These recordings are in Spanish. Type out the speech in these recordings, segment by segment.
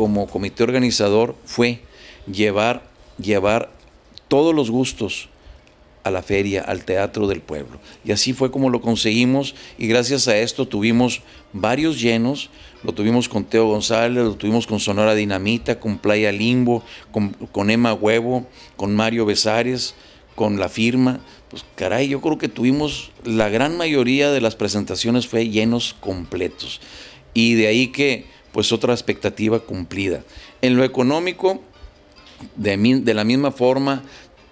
como comité organizador fue llevar, llevar todos los gustos a la feria, al teatro del pueblo. Y así fue como lo conseguimos y gracias a esto tuvimos varios llenos, lo tuvimos con Teo González, lo tuvimos con Sonora Dinamita, con Playa Limbo, con, Emma Huevo, con Mario Besares, con La Firma. Pues caray, yo creo que tuvimos la gran mayoría de las presentaciones fue llenos completos. Y de ahí que pues otra expectativa cumplida. En lo económico, de, la misma forma,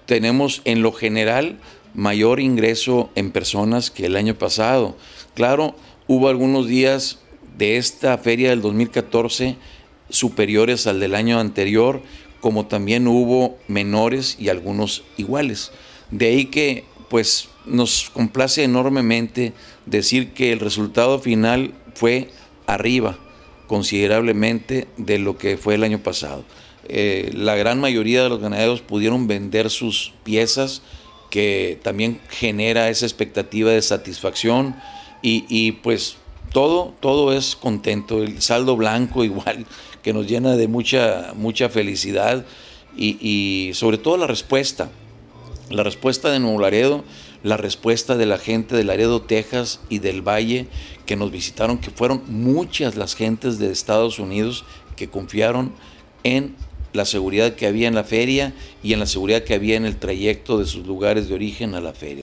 tenemos en lo general mayor ingreso en personas que el año pasado. Claro, hubo algunos días de esta feria del 2014 superiores al del año anterior, como también hubo menores y algunos iguales. De ahí que pues nos complace enormemente decir que el resultado final fue arriba considerablemente de lo que fue el año pasado. Eh, la gran mayoría de los ganaderos pudieron vender sus piezas, que también genera esa expectativa de satisfacción y, pues todo, todo es contento. El saldo blanco igual que nos llena de mucha, mucha felicidad y, y sobre todo la respuesta. La respuesta de Nuevo Laredo la respuesta de la gente de Laredo, Texas y del Valle que nos visitaron, que fueron muchas las gentes de Estados Unidos que confiaron en la seguridad que había en la feria y en la seguridad que había en el trayecto de sus lugares de origen a la feria.